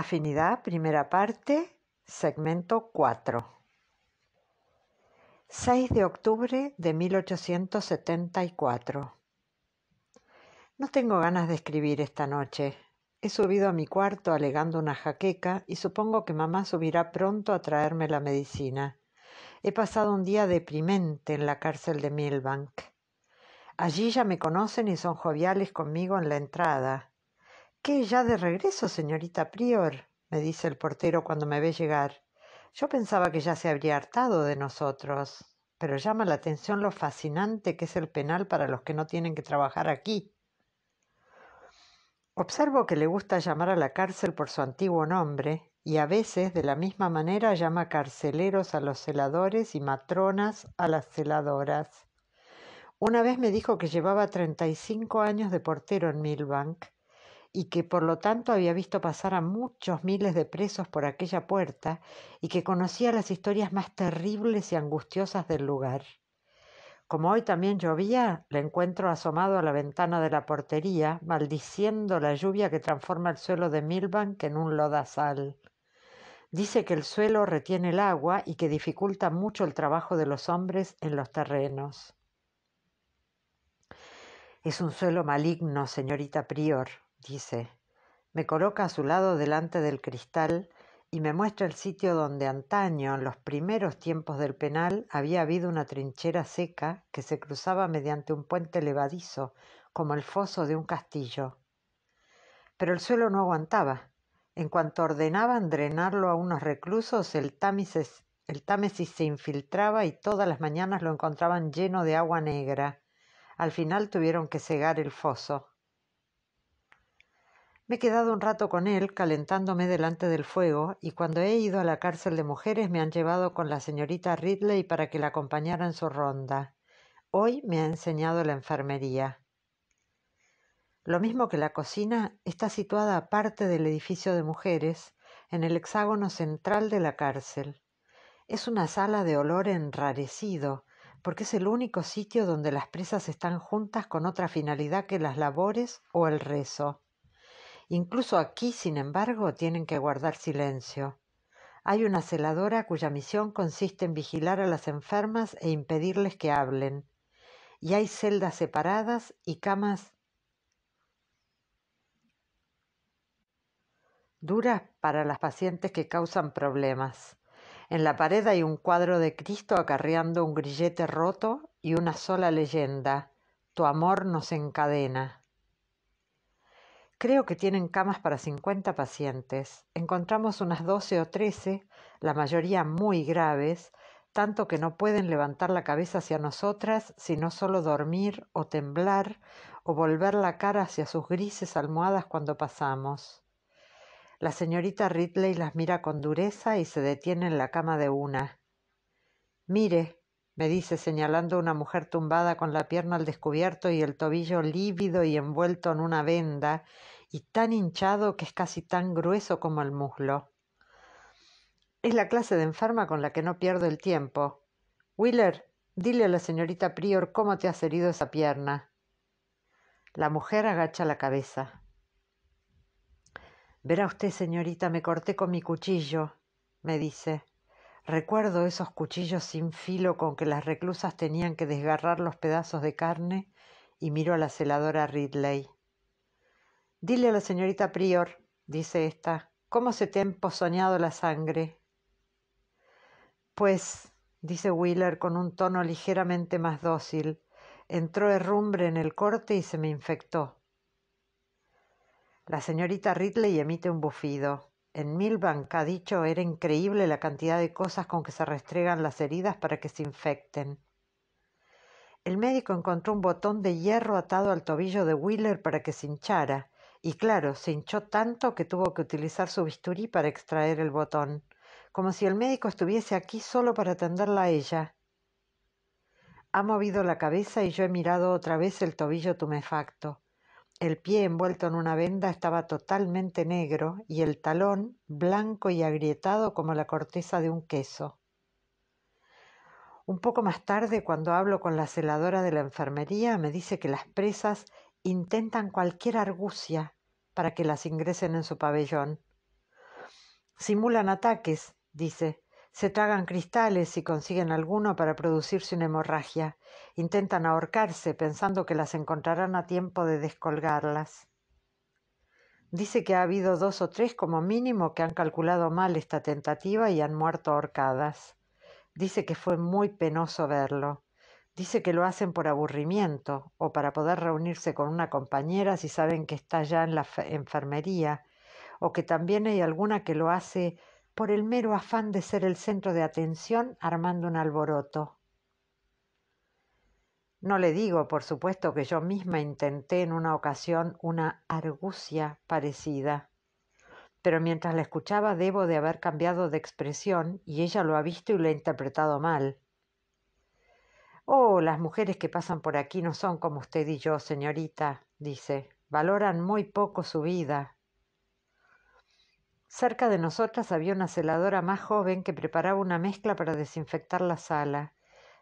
Afinidad, primera parte, segmento 4. 6 de octubre de 1874. No tengo ganas de escribir esta noche. He subido a mi cuarto alegando una jaqueca y supongo que mamá subirá pronto a traerme la medicina. He pasado un día deprimente en la cárcel de Milbank. Allí ya me conocen y son joviales conmigo en la entrada. ¿Qué, ya de regreso, señorita Prior? me dice el portero cuando me ve llegar. Yo pensaba que ya se habría hartado de nosotros, pero llama la atención lo fascinante que es el penal para los que no tienen que trabajar aquí. Observo que le gusta llamar a la cárcel por su antiguo nombre y a veces de la misma manera llama carceleros a los celadores y matronas a las celadoras. Una vez me dijo que llevaba 35 años de portero en Milbank y que por lo tanto había visto pasar a muchos miles de presos por aquella puerta y que conocía las historias más terribles y angustiosas del lugar. Como hoy también llovía, le encuentro asomado a la ventana de la portería, maldiciendo la lluvia que transforma el suelo de Milbank en un lodazal. Dice que el suelo retiene el agua y que dificulta mucho el trabajo de los hombres en los terrenos. Es un suelo maligno, señorita Prior, dice. Me coloca a su lado delante del cristal y me muestra el sitio donde antaño, en los primeros tiempos del penal, había habido una trinchera seca que se cruzaba mediante un puente levadizo, como el foso de un castillo. Pero el suelo no aguantaba. En cuanto ordenaban drenarlo a unos reclusos, el Támesis, el se infiltraba y todas las mañanas lo encontraban lleno de agua negra. Al final tuvieron que cegar el foso. Me he quedado un rato con él, calentándome delante del fuego, y cuando he ido a la cárcel de mujeres me han llevado con la señorita Ridley para que la acompañara en su ronda. Hoy me ha enseñado la enfermería. Lo mismo que la cocina, está situada aparte del edificio de mujeres, en el hexágono central de la cárcel. Es una sala de olor enrarecido, porque es el único sitio donde las presas están juntas con otra finalidad que las labores o el rezo. Incluso aquí, sin embargo, tienen que guardar silencio. Hay una celadora cuya misión consiste en vigilar a las enfermas e impedirles que hablen. Y hay celdas separadas y camas duras para las pacientes que causan problemas. En la pared hay un cuadro de Cristo acarreando un grillete roto y una sola leyenda. Tu amor nos encadena. Creo que tienen camas para cincuenta pacientes. Encontramos unas doce o trece, la mayoría muy graves, tanto que no pueden levantar la cabeza hacia nosotras, sino solo dormir o temblar o volver la cara hacia sus grises almohadas cuando pasamos. La señorita Ridley las mira con dureza y se detiene en la cama de una. Mire, me dice señalando una mujer tumbada con la pierna al descubierto y el tobillo lívido y envuelto en una venda, y tan hinchado que es casi tan grueso como el muslo. Es la clase de enferma con la que no pierdo el tiempo. Wheeler, dile a la señorita Prior cómo te has herido esa pierna. La mujer agacha la cabeza. Verá usted, señorita, me corté con mi cuchillo, me dice. Recuerdo esos cuchillos sin filo con que las reclusas tenían que desgarrar los pedazos de carne y miro a la celadora Ridley. Dile a la señorita Prior, dice ésta, ¿cómo se te ha empozoñado la sangre? Pues, dice Wheeler con un tono ligeramente más dócil, entró herrumbre en el corte y se me infectó. La señorita Ridley emite un bufido. En Milbank ha dicho era increíble la cantidad de cosas con que se restregan las heridas para que se infecten. El médico encontró un botón de hierro atado al tobillo de Wheeler para que se hinchara, y claro, se hinchó tanto que tuvo que utilizar su bisturí para extraer el botón, como si el médico estuviese aquí solo para atenderla a ella. Ha movido la cabeza y yo he mirado otra vez el tobillo tumefacto. El pie envuelto en una venda estaba totalmente negro y el talón blanco y agrietado como la corteza de un queso. Un poco más tarde, cuando hablo con la celadora de la enfermería, me dice que las presas intentan cualquier argucia para que las ingresen en su pabellón. Simulan ataques, dice, se tragan cristales y consiguen alguno para producirse una hemorragia. Intentan ahorcarse pensando que las encontrarán a tiempo de descolgarlas. Dice que ha habido dos o tres como mínimo que han calculado mal esta tentativa y han muerto ahorcadas. Dice que fue muy penoso verlo. Dice que lo hacen por aburrimiento o para poder reunirse con una compañera si saben que está ya en la enfermería, o que también hay alguna que lo hace por el mero afán de ser el centro de atención armando un alboroto. No le digo, por supuesto, que yo misma intenté en una ocasión una argucia parecida, pero mientras la escuchaba debo de haber cambiado de expresión y ella lo ha visto y lo ha interpretado mal. Oh, las mujeres que pasan por aquí no son como usted y yo, señorita, dice, valoran muy poco su vida. Cerca de nosotras había una celadora más joven que preparaba una mezcla para desinfectar la sala.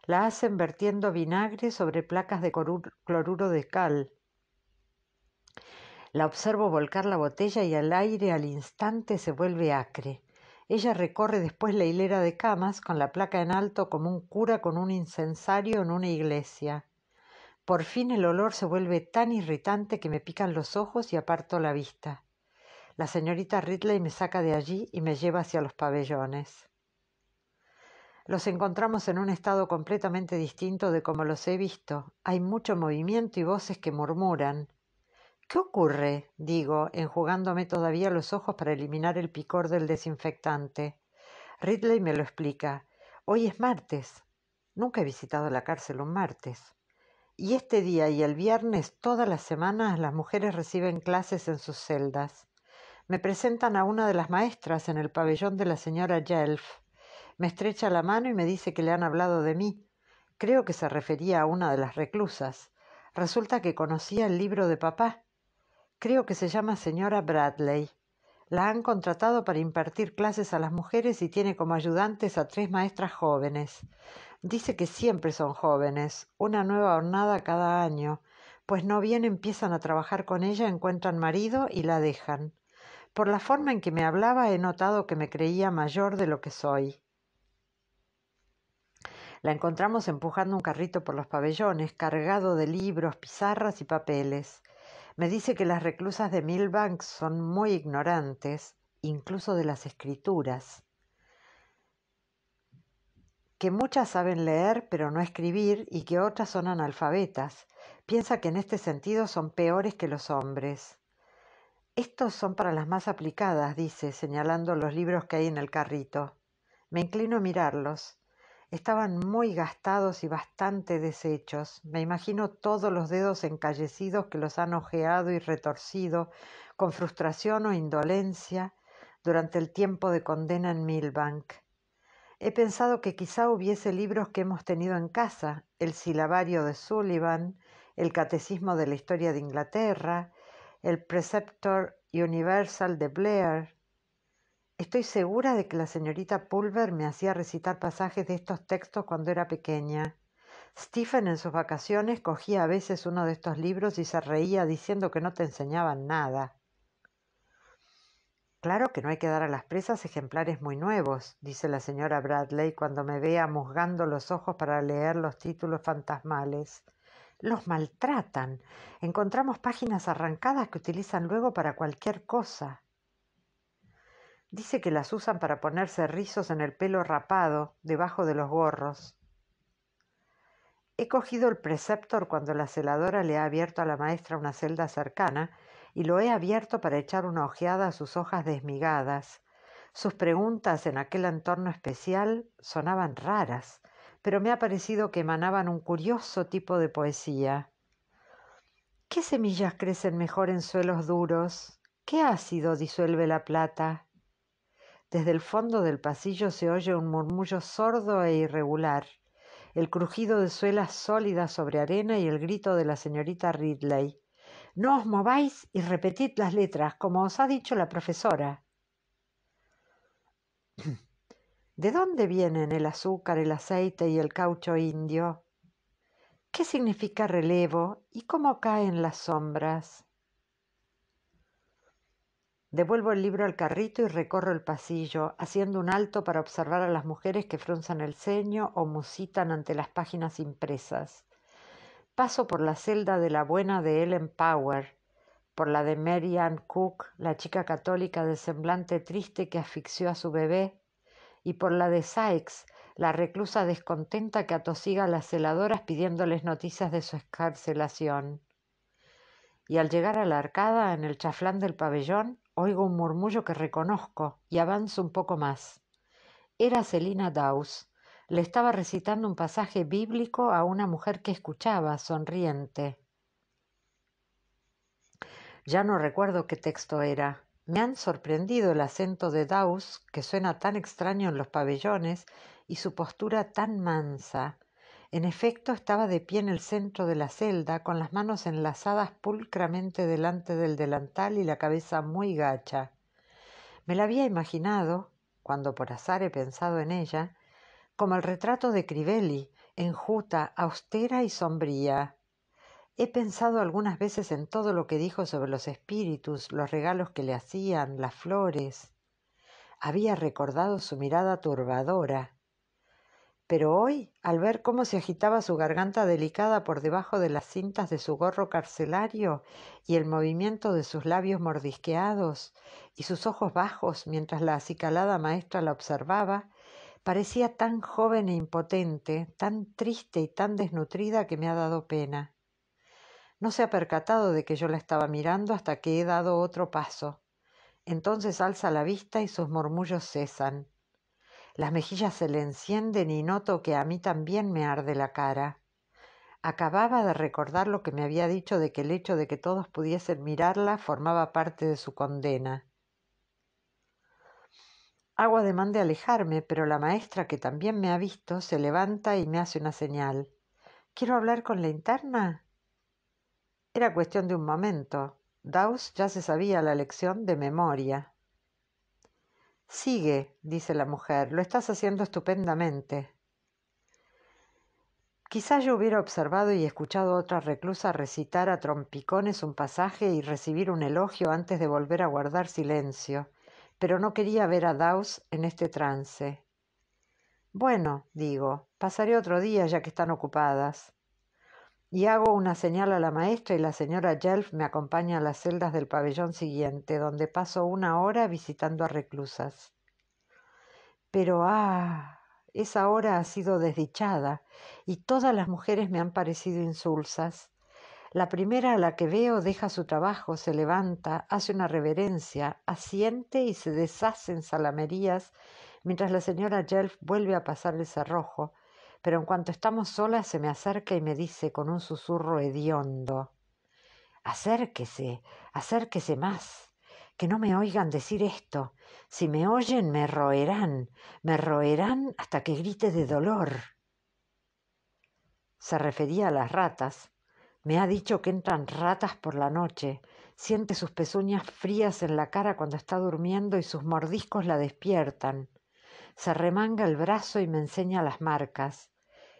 La hacen vertiendo vinagre sobre placas de cloruro de cal. La observo volcar la botella y al aire al instante se vuelve acre. Ella recorre después la hilera de camas con la placa en alto como un cura con un incensario en una iglesia. Por fin el olor se vuelve tan irritante que me pican los ojos y aparto la vista. La señorita Ridley me saca de allí y me lleva hacia los pabellones. Los encontramos en un estado completamente distinto de como los he visto. Hay mucho movimiento y voces que murmuran. ¿Qué ocurre? digo, enjugándome todavía los ojos para eliminar el picor del desinfectante. Ridley me lo explica. Hoy es martes. Nunca he visitado la cárcel un martes. Y este día y el viernes, todas las semanas, las mujeres reciben clases en sus celdas. Me presentan a una de las maestras en el pabellón de la señora Yelf. Me estrecha la mano y me dice que le han hablado de mí. Creo que se refería a una de las reclusas. Resulta que conocía el libro de papá. Creo que se llama señora Bradley. La han contratado para impartir clases a las mujeres y tiene como ayudantes a tres maestras jóvenes. Dice que siempre son jóvenes, una nueva hornada cada año, pues no bien empiezan a trabajar con ella, encuentran marido y la dejan. Por la forma en que me hablaba he notado que me creía mayor de lo que soy. La encontramos empujando un carrito por los pabellones, cargado de libros, pizarras y papeles. Me dice que las reclusas de Milbank son muy ignorantes, incluso de las escrituras, que muchas saben leer pero no escribir y que otras son analfabetas. Piensa que en este sentido son peores que los hombres. Estos son para las más aplicadas, dice, señalando los libros que hay en el carrito. Me inclino a mirarlos. Estaban muy gastados y bastante deshechos. Me imagino todos los dedos encallecidos que los han ojeado y retorcido, con frustración o indolencia, durante el tiempo de condena en Milbank. He pensado que quizá hubiese libros que hemos tenido en casa, el silabario de Sullivan, el catecismo de la historia de Inglaterra, el preceptor universal de Blair. Estoy segura de que la señorita Pulver me hacía recitar pasajes de estos textos cuando era pequeña. Stephen en sus vacaciones cogía a veces uno de estos libros y se reía diciendo que no te enseñaban nada. Claro que no hay que dar a las presas ejemplares muy nuevos, dice la señora Bradley cuando me vea musgando los ojos para leer los títulos fantasmales los maltratan. Encontramos páginas arrancadas que utilizan luego para cualquier cosa. Dice que las usan para ponerse rizos en el pelo rapado, debajo de los gorros. He cogido el preceptor cuando la celadora le ha abierto a la maestra una celda cercana y lo he abierto para echar una ojeada a sus hojas desmigadas. Sus preguntas en aquel entorno especial sonaban raras, pero me ha parecido que emanaban un curioso tipo de poesía. ¿Qué semillas crecen mejor en suelos duros? ¿Qué ácido disuelve la plata? Desde el fondo del pasillo se oye un murmullo sordo e irregular, el crujido de suelas sólidas sobre arena y el grito de la señorita Ridley. No os mováis y repetid las letras, como os ha dicho la profesora. ¿De dónde vienen el azúcar, el aceite y el caucho indio? ¿Qué significa relevo y cómo caen las sombras? Devuelvo el libro al carrito y recorro el pasillo, haciendo un alto para observar a las mujeres que frunzan el ceño o musitan ante las páginas impresas. Paso por la celda de la buena de Ellen Power, por la de Mary Ann Cook, la chica católica de semblante triste que asfixió a su bebé, y por la de Sykes, la reclusa descontenta que atosiga a las celadoras pidiéndoles noticias de su escarcelación. Y al llegar a la arcada, en el chaflán del pabellón, oigo un murmullo que reconozco y avanzo un poco más. Era Selina Dawes. Le estaba recitando un pasaje bíblico a una mujer que escuchaba, sonriente. Ya no recuerdo qué texto era. Me han sorprendido el acento de Daus, que suena tan extraño en los pabellones, y su postura tan mansa. En efecto, estaba de pie en el centro de la celda, con las manos enlazadas pulcramente delante del delantal y la cabeza muy gacha. Me la había imaginado, cuando por azar he pensado en ella, como el retrato de Crivelli, enjuta, austera y sombría. He pensado algunas veces en todo lo que dijo sobre los espíritus, los regalos que le hacían, las flores. Había recordado su mirada turbadora. Pero hoy, al ver cómo se agitaba su garganta delicada por debajo de las cintas de su gorro carcelario y el movimiento de sus labios mordisqueados y sus ojos bajos mientras la acicalada maestra la observaba, parecía tan joven e impotente, tan triste y tan desnutrida que me ha dado pena. No se ha percatado de que yo la estaba mirando hasta que he dado otro paso. Entonces alza la vista y sus murmullos cesan. Las mejillas se le encienden y noto que a mí también me arde la cara. Acababa de recordar lo que me había dicho de que el hecho de que todos pudiesen mirarla formaba parte de su condena. Hago ademán de alejarme, pero la maestra, que también me ha visto, se levanta y me hace una señal. ¿Quiero hablar con la interna? Era cuestión de un momento. Daus ya se sabía la lección de memoria. Sigue, dice la mujer, lo estás haciendo estupendamente. Quizá yo hubiera observado y escuchado a otra reclusa recitar a trompicones un pasaje y recibir un elogio antes de volver a guardar silencio, pero no quería ver a Daws en este trance. Bueno, digo, pasaré otro día ya que están ocupadas y hago una señal a la maestra y la señora Jelf me acompaña a las celdas del pabellón siguiente, donde paso una hora visitando a reclusas. Pero ah, esa hora ha sido desdichada y todas las mujeres me han parecido insulsas. La primera a la que veo deja su trabajo, se levanta, hace una reverencia, asiente y se deshace en salamerías mientras la señora Jelf vuelve a pasar el cerrojo, pero en cuanto estamos solas se me acerca y me dice con un susurro hediondo Acérquese, acérquese más, que no me oigan decir esto. Si me oyen me roerán, me roerán hasta que grite de dolor. Se refería a las ratas. Me ha dicho que entran ratas por la noche, siente sus pezuñas frías en la cara cuando está durmiendo y sus mordiscos la despiertan. Se remanga el brazo y me enseña las marcas.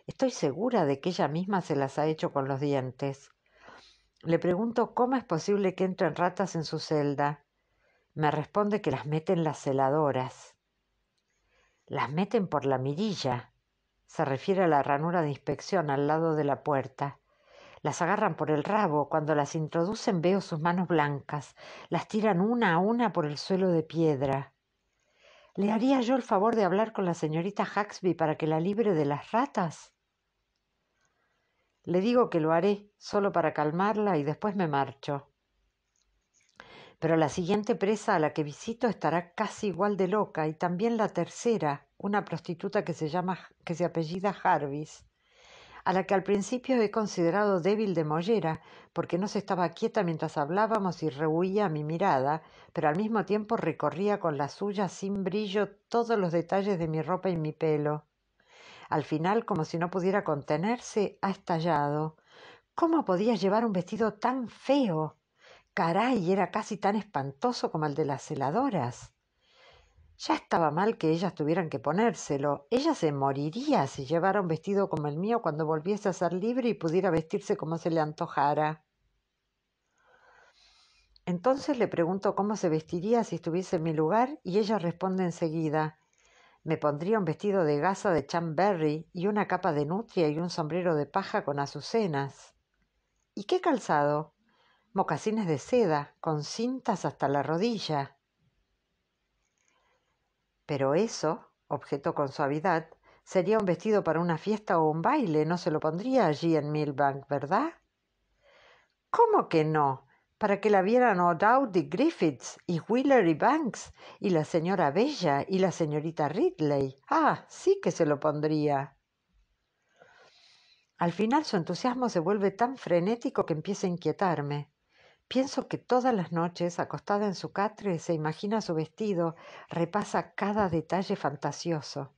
Estoy segura de que ella misma se las ha hecho con los dientes. Le pregunto cómo es posible que entren ratas en su celda. Me responde que las meten las celadoras. Las meten por la mirilla. Se refiere a la ranura de inspección al lado de la puerta. Las agarran por el rabo, cuando las introducen veo sus manos blancas, las tiran una a una por el suelo de piedra. ¿Le haría yo el favor de hablar con la señorita Huxby para que la libre de las ratas? Le digo que lo haré solo para calmarla y después me marcho. Pero la siguiente presa a la que visito estará casi igual de loca y también la tercera, una prostituta que se llama que se apellida Jarvis, a la que al principio he considerado débil de mollera, porque no se estaba quieta mientras hablábamos y rehuía mi mirada, pero al mismo tiempo recorría con la suya sin brillo todos los detalles de mi ropa y mi pelo. Al final, como si no pudiera contenerse, ha estallado. ¿Cómo podía llevar un vestido tan feo? Caray, era casi tan espantoso como el de las celadoras. Ya estaba mal que ellas tuvieran que ponérselo. Ella se moriría si llevara un vestido como el mío cuando volviese a ser libre y pudiera vestirse como se le antojara. Entonces le pregunto cómo se vestiría si estuviese en mi lugar y ella responde enseguida me pondría un vestido de gasa de chamberry y una capa de nutria y un sombrero de paja con azucenas. ¿Y qué calzado? Mocasines de seda, con cintas hasta la rodilla. Pero eso, objetó con suavidad, sería un vestido para una fiesta o un baile, no se lo pondría allí en Milbank, ¿verdad? ¿Cómo que no? para que la vieran O'Dowd y Griffiths y Wheeler y Banks y la señora Bella y la señorita Ridley. Ah, sí que se lo pondría. Al final su entusiasmo se vuelve tan frenético que empieza a inquietarme. Pienso que todas las noches, acostada en su catre, se imagina su vestido, repasa cada detalle fantasioso.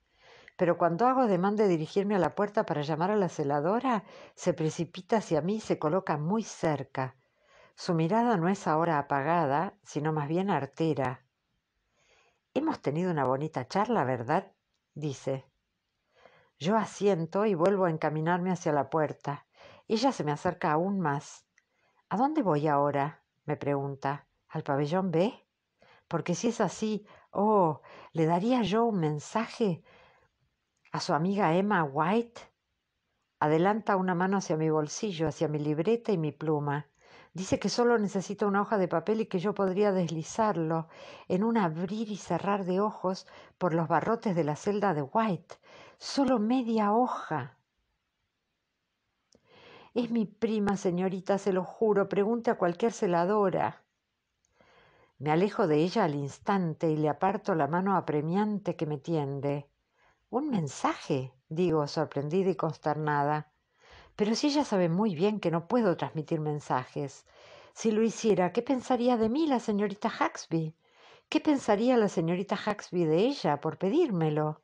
Pero cuando hago demanda de dirigirme a la puerta para llamar a la celadora, se precipita hacia mí y se coloca muy cerca. Su mirada no es ahora apagada, sino más bien artera. Hemos tenido una bonita charla, ¿verdad? dice. Yo asiento y vuelvo a encaminarme hacia la puerta. Ella se me acerca aún más. ¿A dónde voy ahora? me pregunta. ¿Al pabellón B? Porque si es así, oh, ¿le daría yo un mensaje a su amiga Emma White? Adelanta una mano hacia mi bolsillo, hacia mi libreta y mi pluma. Dice que solo necesita una hoja de papel y que yo podría deslizarlo en un abrir y cerrar de ojos por los barrotes de la celda de White. Solo media hoja. Es mi prima, señorita, se lo juro. Pregunte a cualquier celadora. Me alejo de ella al instante y le aparto la mano apremiante que me tiende. Un mensaje, digo, sorprendida y consternada. Pero si ella sabe muy bien que no puedo transmitir mensajes. Si lo hiciera, ¿qué pensaría de mí la señorita Huxby? ¿Qué pensaría la señorita Huxby de ella por pedírmelo?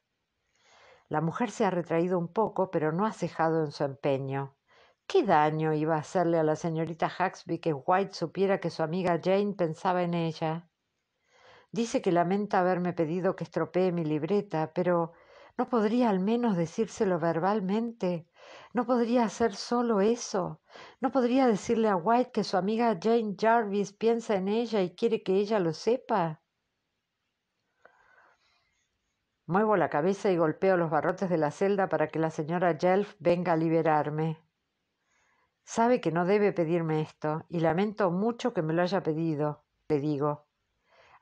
La mujer se ha retraído un poco, pero no ha cejado en su empeño. ¿Qué daño iba a hacerle a la señorita Huxby que White supiera que su amiga Jane pensaba en ella? Dice que lamenta haberme pedido que estropee mi libreta, pero ¿no podría al menos decírselo verbalmente? No podría hacer solo eso. No podría decirle a White que su amiga Jane Jarvis piensa en ella y quiere que ella lo sepa. Muevo la cabeza y golpeo los barrotes de la celda para que la señora Jelf venga a liberarme. Sabe que no debe pedirme esto, y lamento mucho que me lo haya pedido, le digo.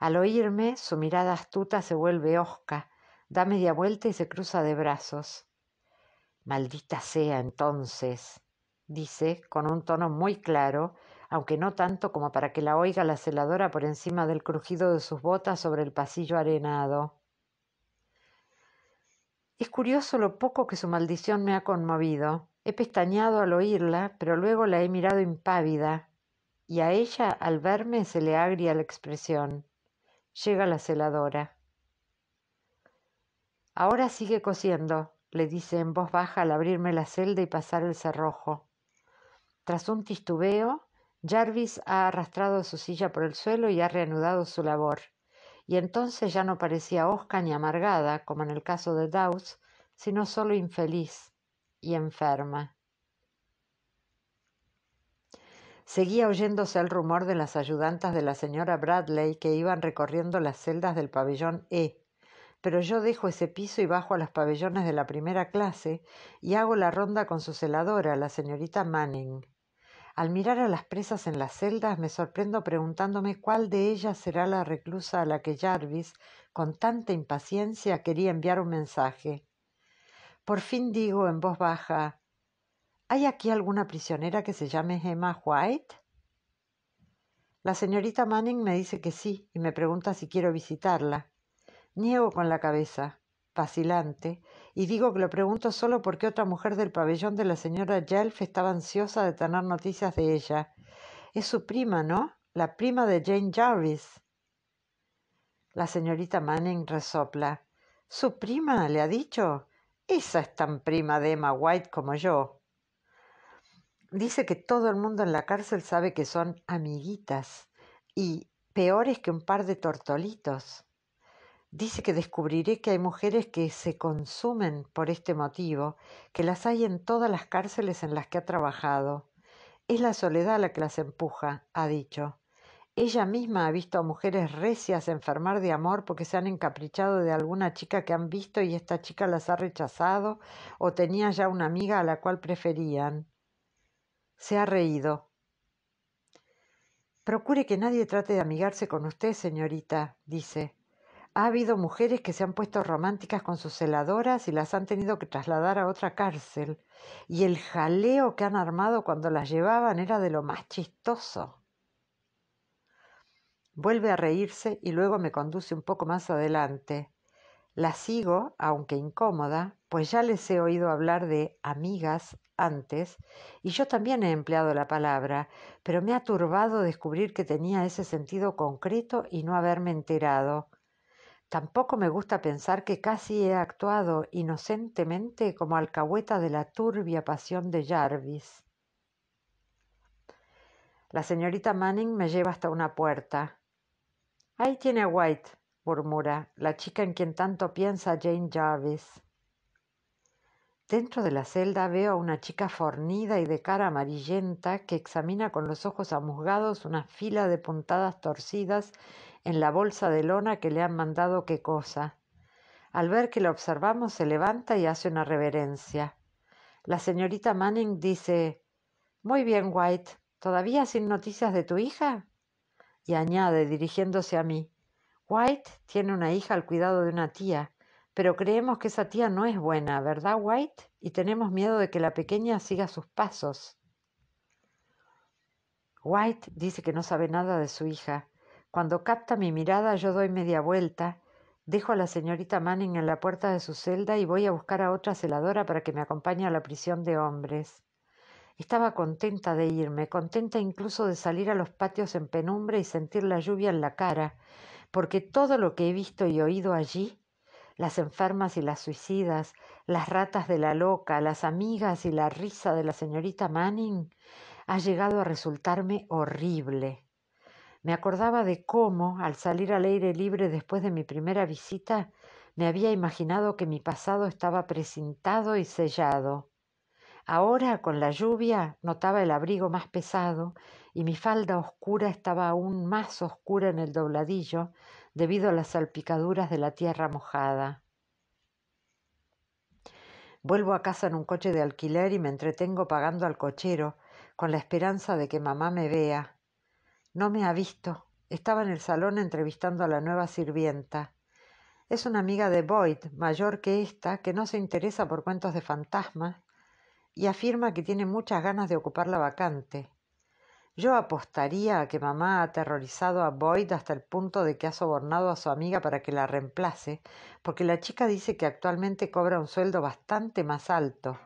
Al oírme, su mirada astuta se vuelve hosca, da media vuelta y se cruza de brazos. Maldita sea entonces, dice, con un tono muy claro, aunque no tanto como para que la oiga la celadora por encima del crujido de sus botas sobre el pasillo arenado. Es curioso lo poco que su maldición me ha conmovido. He pestañado al oírla, pero luego la he mirado impávida, y a ella al verme se le agria la expresión. Llega la celadora. Ahora sigue cosiendo, le dice en voz baja al abrirme la celda y pasar el cerrojo. Tras un tistubeo, Jarvis ha arrastrado su silla por el suelo y ha reanudado su labor, y entonces ya no parecía hosca ni amargada, como en el caso de Daws, sino solo infeliz y enferma. Seguía oyéndose el rumor de las ayudantas de la señora Bradley que iban recorriendo las celdas del pabellón E, pero yo dejo ese piso y bajo a los pabellones de la primera clase y hago la ronda con su celadora, la señorita Manning. Al mirar a las presas en las celdas me sorprendo preguntándome cuál de ellas será la reclusa a la que Jarvis, con tanta impaciencia, quería enviar un mensaje. Por fin digo en voz baja ¿Hay aquí alguna prisionera que se llame Emma White? La señorita Manning me dice que sí y me pregunta si quiero visitarla. Niego con la cabeza, vacilante, y digo que lo pregunto solo porque otra mujer del pabellón de la señora Yelf estaba ansiosa de tener noticias de ella. Es su prima, ¿no? La prima de Jane Jarvis. La señorita Manning resopla. ¿Su prima? ¿Le ha dicho? Esa es tan prima de Emma White como yo. Dice que todo el mundo en la cárcel sabe que son amiguitas y peores que un par de tortolitos. Dice que descubriré que hay mujeres que se consumen por este motivo, que las hay en todas las cárceles en las que ha trabajado. Es la soledad la que las empuja, ha dicho. Ella misma ha visto a mujeres recias enfermar de amor porque se han encaprichado de alguna chica que han visto y esta chica las ha rechazado o tenía ya una amiga a la cual preferían. Se ha reído. Procure que nadie trate de amigarse con usted, señorita, dice. Ha habido mujeres que se han puesto románticas con sus celadoras y las han tenido que trasladar a otra cárcel. Y el jaleo que han armado cuando las llevaban era de lo más chistoso. Vuelve a reírse y luego me conduce un poco más adelante. La sigo, aunque incómoda, pues ya les he oído hablar de amigas antes, y yo también he empleado la palabra, pero me ha turbado descubrir que tenía ese sentido concreto y no haberme enterado. Tampoco me gusta pensar que casi he actuado inocentemente como alcahueta de la turbia pasión de Jarvis. La señorita Manning me lleva hasta una puerta. Ahí tiene a White, murmura, la chica en quien tanto piensa Jane Jarvis. Dentro de la celda veo a una chica fornida y de cara amarillenta que examina con los ojos amuzgados una fila de puntadas torcidas en la bolsa de lona que le han mandado qué cosa. Al ver que la observamos se levanta y hace una reverencia. La señorita Manning dice Muy bien, White, ¿todavía sin noticias de tu hija? Y añade, dirigiéndose a mí, White tiene una hija al cuidado de una tía, pero creemos que esa tía no es buena, ¿verdad, White? Y tenemos miedo de que la pequeña siga sus pasos. White dice que no sabe nada de su hija, cuando capta mi mirada yo doy media vuelta, dejo a la señorita Manning en la puerta de su celda y voy a buscar a otra celadora para que me acompañe a la prisión de hombres. Estaba contenta de irme, contenta incluso de salir a los patios en penumbra y sentir la lluvia en la cara, porque todo lo que he visto y oído allí, las enfermas y las suicidas, las ratas de la loca, las amigas y la risa de la señorita Manning, ha llegado a resultarme horrible. Me acordaba de cómo, al salir al aire libre después de mi primera visita, me había imaginado que mi pasado estaba presintado y sellado. Ahora, con la lluvia, notaba el abrigo más pesado y mi falda oscura estaba aún más oscura en el dobladillo debido a las salpicaduras de la tierra mojada. Vuelvo a casa en un coche de alquiler y me entretengo pagando al cochero, con la esperanza de que mamá me vea, no me ha visto. Estaba en el salón entrevistando a la nueva sirvienta. Es una amiga de Boyd, mayor que ésta, que no se interesa por cuentos de fantasmas y afirma que tiene muchas ganas de ocupar la vacante. Yo apostaría a que mamá ha aterrorizado a Boyd hasta el punto de que ha sobornado a su amiga para que la reemplace, porque la chica dice que actualmente cobra un sueldo bastante más alto.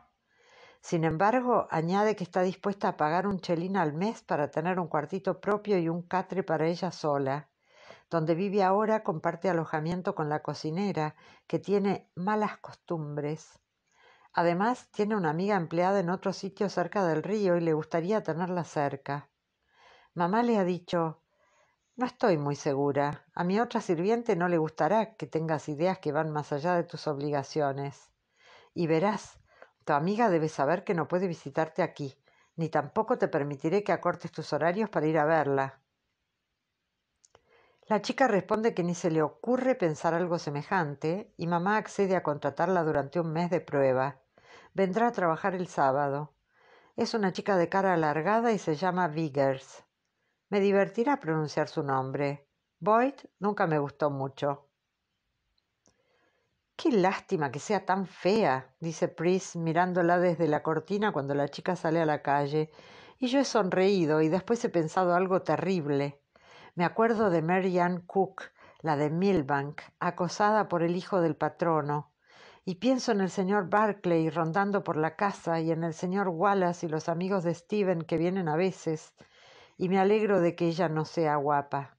Sin embargo, añade que está dispuesta a pagar un chelín al mes para tener un cuartito propio y un catre para ella sola. Donde vive ahora comparte alojamiento con la cocinera, que tiene malas costumbres. Además, tiene una amiga empleada en otro sitio cerca del río y le gustaría tenerla cerca. Mamá le ha dicho No estoy muy segura. A mi otra sirviente no le gustará que tengas ideas que van más allá de tus obligaciones. Y verás, tu amiga debe saber que no puede visitarte aquí, ni tampoco te permitiré que acortes tus horarios para ir a verla. La chica responde que ni se le ocurre pensar algo semejante y mamá accede a contratarla durante un mes de prueba. Vendrá a trabajar el sábado. Es una chica de cara alargada y se llama Viggers. Me divertirá pronunciar su nombre. Boyd nunca me gustó mucho. Qué lástima que sea tan fea, dice Pris mirándola desde la cortina cuando la chica sale a la calle. Y yo he sonreído y después he pensado algo terrible. Me acuerdo de Mary Ann Cook, la de Milbank, acosada por el hijo del patrono. Y pienso en el señor Barclay rondando por la casa y en el señor Wallace y los amigos de Steven que vienen a veces. Y me alegro de que ella no sea guapa.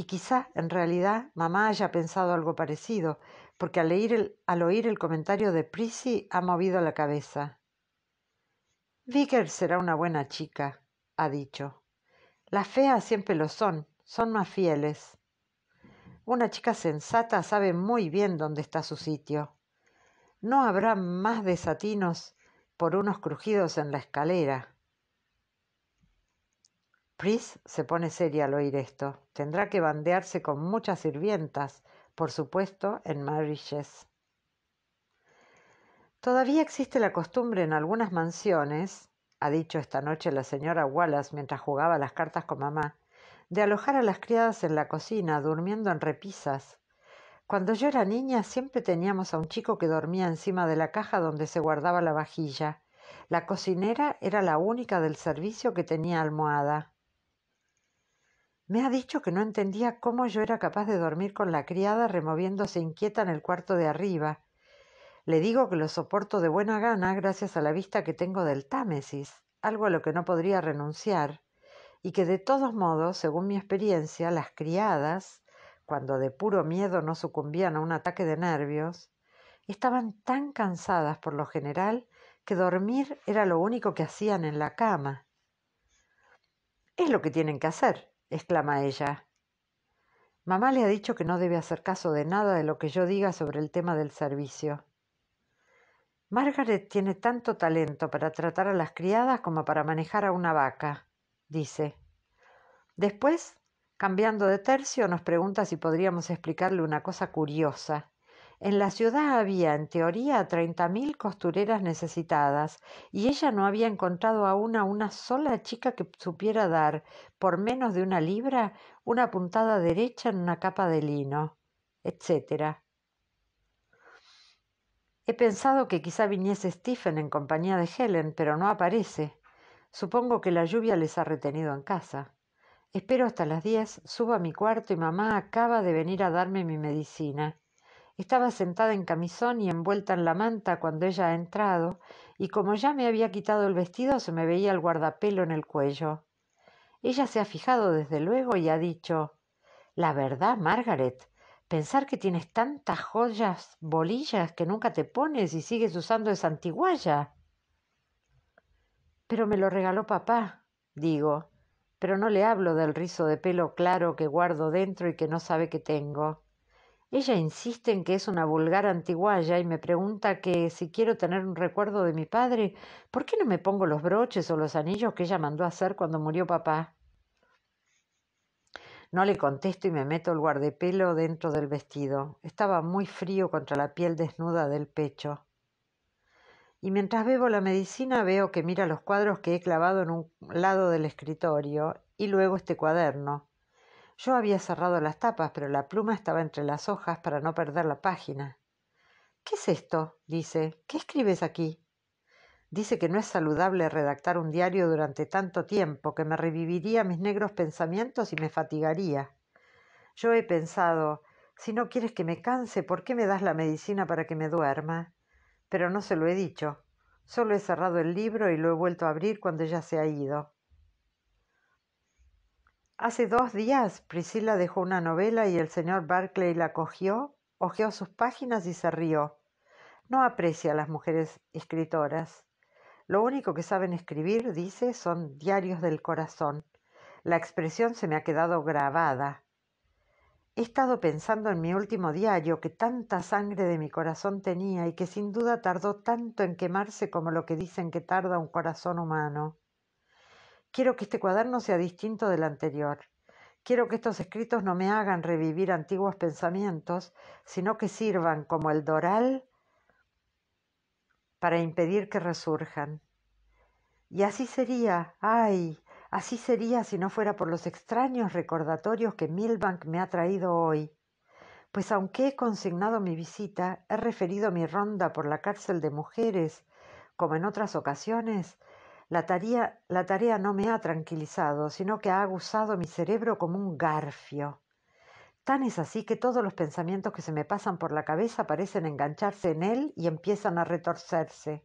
Y quizá en realidad mamá haya pensado algo parecido, porque al, al oír el comentario de Prissy ha movido la cabeza. Vickers será una buena chica, ha dicho. Las feas siempre lo son, son más fieles. Una chica sensata sabe muy bien dónde está su sitio. No habrá más desatinos por unos crujidos en la escalera. Pris se pone seria al oír esto. Tendrá que bandearse con muchas sirvientas, por supuesto, en Mariches. Todavía existe la costumbre en algunas mansiones, ha dicho esta noche la señora Wallace mientras jugaba las cartas con mamá, de alojar a las criadas en la cocina, durmiendo en repisas. Cuando yo era niña siempre teníamos a un chico que dormía encima de la caja donde se guardaba la vajilla. La cocinera era la única del servicio que tenía almohada. Me ha dicho que no entendía cómo yo era capaz de dormir con la criada removiéndose inquieta en el cuarto de arriba. Le digo que lo soporto de buena gana gracias a la vista que tengo del Támesis, algo a lo que no podría renunciar, y que de todos modos, según mi experiencia, las criadas, cuando de puro miedo no sucumbían a un ataque de nervios, estaban tan cansadas por lo general que dormir era lo único que hacían en la cama. Es lo que tienen que hacer, exclama ella. Mamá le ha dicho que no debe hacer caso de nada de lo que yo diga sobre el tema del servicio. Margaret tiene tanto talento para tratar a las criadas como para manejar a una vaca, dice. Después, cambiando de tercio, nos pregunta si podríamos explicarle una cosa curiosa. En la ciudad había, en teoría, treinta mil costureras necesitadas, y ella no había encontrado aún a una sola chica que supiera dar, por menos de una libra, una puntada derecha en una capa de lino, etc. He pensado que quizá viniese Stephen en compañía de Helen, pero no aparece. Supongo que la lluvia les ha retenido en casa. Espero hasta las diez, subo a mi cuarto y mamá acaba de venir a darme mi medicina. Estaba sentada en camisón y envuelta en la manta cuando ella ha entrado, y como ya me había quitado el vestido se me veía el guardapelo en el cuello. Ella se ha fijado desde luego y ha dicho La verdad, Margaret, pensar que tienes tantas joyas, bolillas que nunca te pones y sigues usando esa antiguaya. Pero me lo regaló papá, digo, pero no le hablo del rizo de pelo claro que guardo dentro y que no sabe que tengo. Ella insiste en que es una vulgar antiguaya y me pregunta que si quiero tener un recuerdo de mi padre, ¿por qué no me pongo los broches o los anillos que ella mandó hacer cuando murió papá? No le contesto y me meto el guardepelo dentro del vestido. Estaba muy frío contra la piel desnuda del pecho. Y mientras bebo la medicina veo que mira los cuadros que he clavado en un lado del escritorio y luego este cuaderno. Yo había cerrado las tapas, pero la pluma estaba entre las hojas para no perder la página. ¿Qué es esto? dice. ¿Qué escribes aquí? Dice que no es saludable redactar un diario durante tanto tiempo, que me reviviría mis negros pensamientos y me fatigaría. Yo he pensado, si no quieres que me canse, ¿por qué me das la medicina para que me duerma? Pero no se lo he dicho. Solo he cerrado el libro y lo he vuelto a abrir cuando ya se ha ido. Hace dos días Priscilla dejó una novela y el señor Barclay la cogió, hojeó sus páginas y se rió. No aprecia a las mujeres escritoras. Lo único que saben escribir, dice, son diarios del corazón. La expresión se me ha quedado grabada. He estado pensando en mi último diario que tanta sangre de mi corazón tenía y que sin duda tardó tanto en quemarse como lo que dicen que tarda un corazón humano. Quiero que este cuaderno sea distinto del anterior. Quiero que estos escritos no me hagan revivir antiguos pensamientos, sino que sirvan como el doral para impedir que resurjan. Y así sería, ay, así sería si no fuera por los extraños recordatorios que Milbank me ha traído hoy. Pues aunque he consignado mi visita, he referido mi ronda por la cárcel de mujeres, como en otras ocasiones, la tarea, no me ha tranquilizado, sino que ha aguzado mi cerebro como un garfio. Tan es así que todos los pensamientos que se me pasan por la cabeza parecen engancharse en él y empiezan a retorcerse.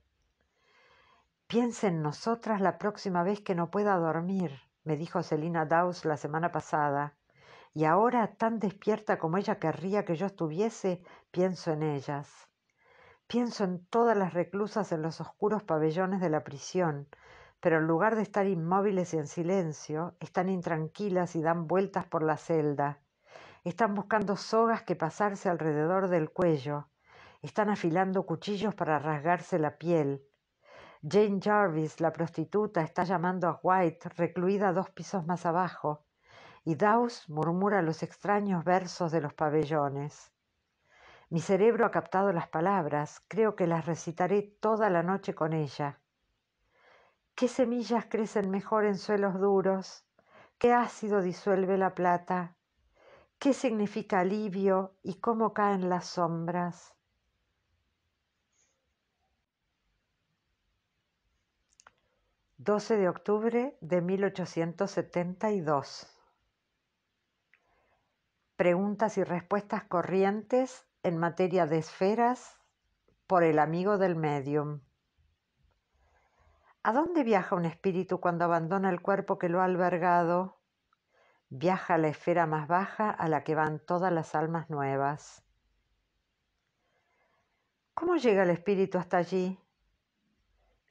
Piensa en nosotras la próxima vez que no pueda dormir, me dijo Selina Dawes la semana pasada. Y ahora, tan despierta como ella querría que yo estuviese, pienso en ellas. Pienso en todas las reclusas en los oscuros pabellones de la prisión, pero en lugar de estar inmóviles y en silencio, están intranquilas y dan vueltas por la celda. Están buscando sogas que pasarse alrededor del cuello. Están afilando cuchillos para rasgarse la piel. Jane Jarvis, la prostituta, está llamando a White, recluida dos pisos más abajo, y Dawes murmura los extraños versos de los pabellones. Mi cerebro ha captado las palabras, creo que las recitaré toda la noche con ella. ¿Qué semillas crecen mejor en suelos duros? ¿Qué ácido disuelve la plata? ¿Qué significa alivio y cómo caen las sombras? ...12 de octubre de 1872... ...preguntas y respuestas corrientes... ...en materia de esferas... ...por el amigo del medium... ¿A dónde viaja un espíritu cuando abandona el cuerpo que lo ha albergado? Viaja a la esfera más baja a la que van todas las almas nuevas. ¿Cómo llega el espíritu hasta allí?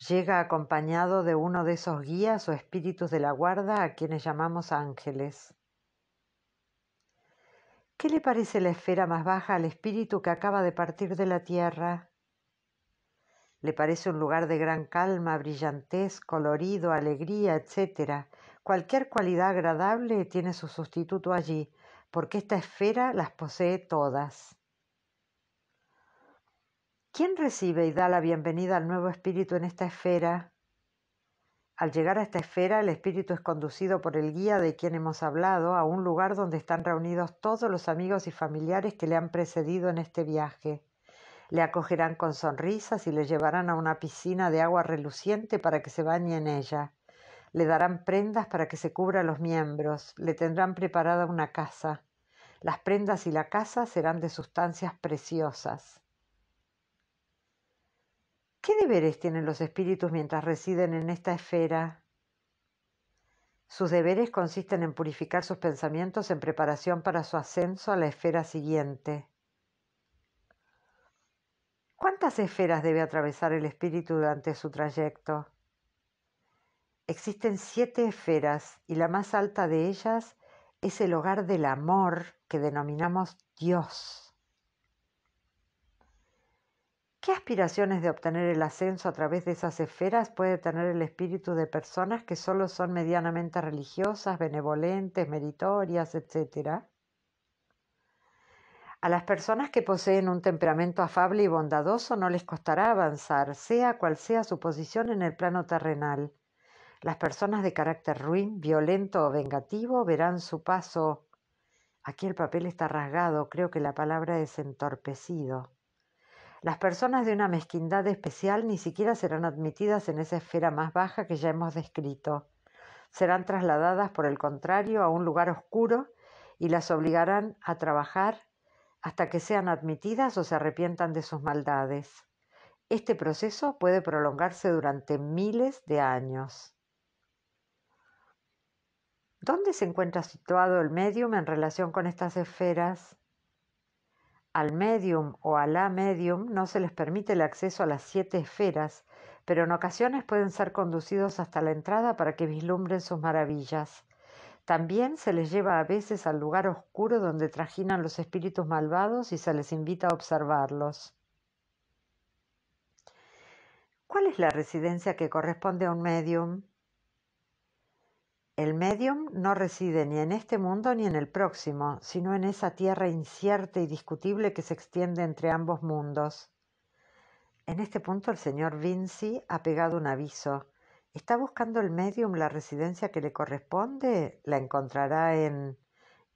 Llega acompañado de uno de esos guías o espíritus de la guarda a quienes llamamos ángeles. ¿Qué le parece la esfera más baja al espíritu que acaba de partir de la tierra? Le parece un lugar de gran calma, brillantez, colorido, alegría, etc. Cualquier cualidad agradable tiene su sustituto allí, porque esta esfera las posee todas. ¿Quién recibe y da la bienvenida al nuevo espíritu en esta esfera? Al llegar a esta esfera, el espíritu es conducido por el guía de quien hemos hablado a un lugar donde están reunidos todos los amigos y familiares que le han precedido en este viaje. Le acogerán con sonrisas y le llevarán a una piscina de agua reluciente para que se bañe en ella. Le darán prendas para que se cubra los miembros. Le tendrán preparada una casa. Las prendas y la casa serán de sustancias preciosas. ¿Qué deberes tienen los espíritus mientras residen en esta esfera? Sus deberes consisten en purificar sus pensamientos en preparación para su ascenso a la esfera siguiente. ¿Cuántas esferas debe atravesar el espíritu durante su trayecto? Existen siete esferas y la más alta de ellas es el hogar del amor que denominamos Dios. ¿Qué aspiraciones de obtener el ascenso a través de esas esferas puede tener el espíritu de personas que solo son medianamente religiosas, benevolentes, meritorias, etcétera? A las personas que poseen un temperamento afable y bondadoso no les costará avanzar, sea cual sea su posición en el plano terrenal. Las personas de carácter ruin, violento o vengativo verán su paso. Aquí el papel está rasgado, creo que la palabra es entorpecido. Las personas de una mezquindad especial ni siquiera serán admitidas en esa esfera más baja que ya hemos descrito. Serán trasladadas, por el contrario, a un lugar oscuro y las obligarán a trabajar hasta que sean admitidas o se arrepientan de sus maldades. Este proceso puede prolongarse durante miles de años. ¿Dónde se encuentra situado el medium en relación con estas esferas? Al medium o a la medium no se les permite el acceso a las siete esferas, pero en ocasiones pueden ser conducidos hasta la entrada para que vislumbren sus maravillas. También se les lleva a veces al lugar oscuro donde trajinan los espíritus malvados y se les invita a observarlos. ¿Cuál es la residencia que corresponde a un medium? El medium no reside ni en este mundo ni en el próximo, sino en esa tierra incierta y discutible que se extiende entre ambos mundos. En este punto el señor Vinci ha pegado un aviso. ¿Está buscando el medium la residencia que le corresponde? La encontrará en...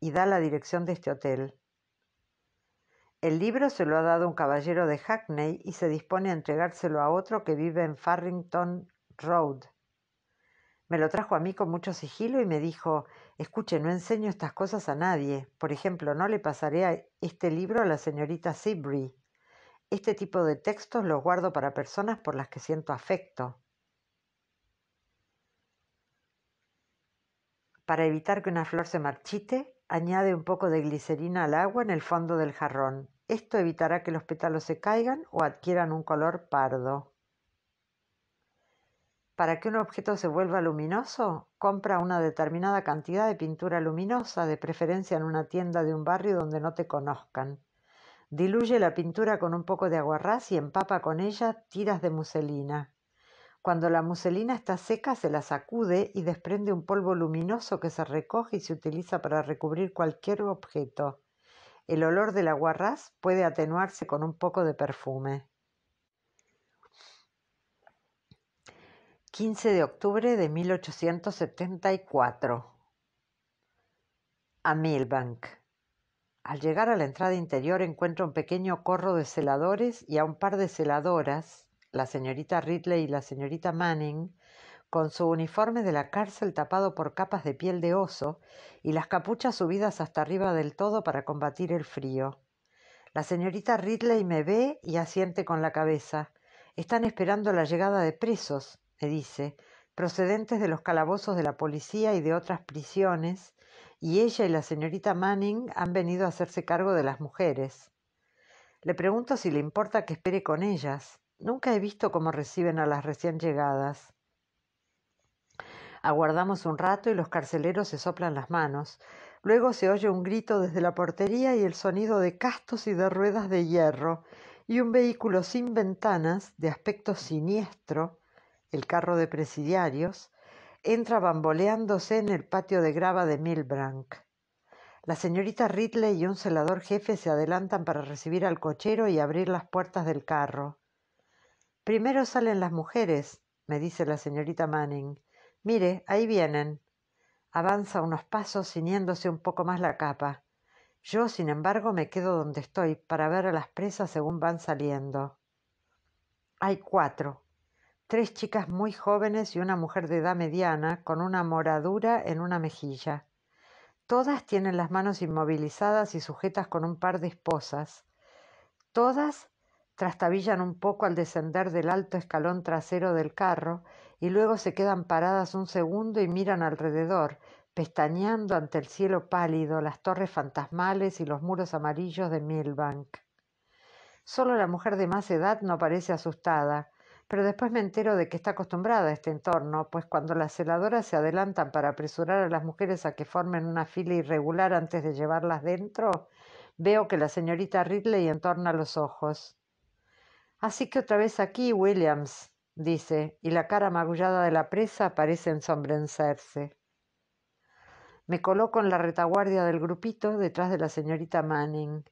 y da la dirección de este hotel. El libro se lo ha dado un caballero de Hackney y se dispone a entregárselo a otro que vive en Farrington Road. Me lo trajo a mí con mucho sigilo y me dijo, escuche, no enseño estas cosas a nadie. Por ejemplo, no le pasaré este libro a la señorita Sibri. Este tipo de textos los guardo para personas por las que siento afecto. Para evitar que una flor se marchite, añade un poco de glicerina al agua en el fondo del jarrón. Esto evitará que los pétalos se caigan o adquieran un color pardo. Para que un objeto se vuelva luminoso, compra una determinada cantidad de pintura luminosa, de preferencia en una tienda de un barrio donde no te conozcan. Diluye la pintura con un poco de aguarrás y empapa con ella tiras de muselina. Cuando la muselina está seca se la sacude y desprende un polvo luminoso que se recoge y se utiliza para recubrir cualquier objeto. El olor del aguarrás puede atenuarse con un poco de perfume. 15 de octubre de 1874. A Milbank. Al llegar a la entrada interior encuentro un pequeño corro de celadores y a un par de celadoras la señorita Ridley y la señorita Manning, con su uniforme de la cárcel tapado por capas de piel de oso y las capuchas subidas hasta arriba del todo para combatir el frío. La señorita Ridley me ve y asiente con la cabeza. Están esperando la llegada de presos, me dice, procedentes de los calabozos de la policía y de otras prisiones, y ella y la señorita Manning han venido a hacerse cargo de las mujeres. Le pregunto si le importa que espere con ellas. Nunca he visto cómo reciben a las recién llegadas. Aguardamos un rato y los carceleros se soplan las manos. Luego se oye un grito desde la portería y el sonido de castos y de ruedas de hierro, y un vehículo sin ventanas, de aspecto siniestro, el carro de presidiarios, entra bamboleándose en el patio de grava de Milbrank. La señorita Ridley y un celador jefe se adelantan para recibir al cochero y abrir las puertas del carro. Primero salen las mujeres, me dice la señorita Manning. Mire, ahí vienen. Avanza unos pasos ciñéndose un poco más la capa. Yo, sin embargo, me quedo donde estoy para ver a las presas según van saliendo. Hay cuatro. Tres chicas muy jóvenes y una mujer de edad mediana con una moradura en una mejilla. Todas tienen las manos inmovilizadas y sujetas con un par de esposas. Todas trastabillan un poco al descender del alto escalón trasero del carro y luego se quedan paradas un segundo y miran alrededor, pestañeando ante el cielo pálido, las torres fantasmales y los muros amarillos de Milbank. Solo la mujer de más edad no parece asustada, pero después me entero de que está acostumbrada a este entorno, pues cuando las celadoras se adelantan para apresurar a las mujeres a que formen una fila irregular antes de llevarlas dentro, veo que la señorita Ridley entorna los ojos. Así que otra vez aquí, Williams, dice, y la cara magullada de la presa parece ensombrecerse. Me coloco en la retaguardia del grupito detrás de la señorita Manning.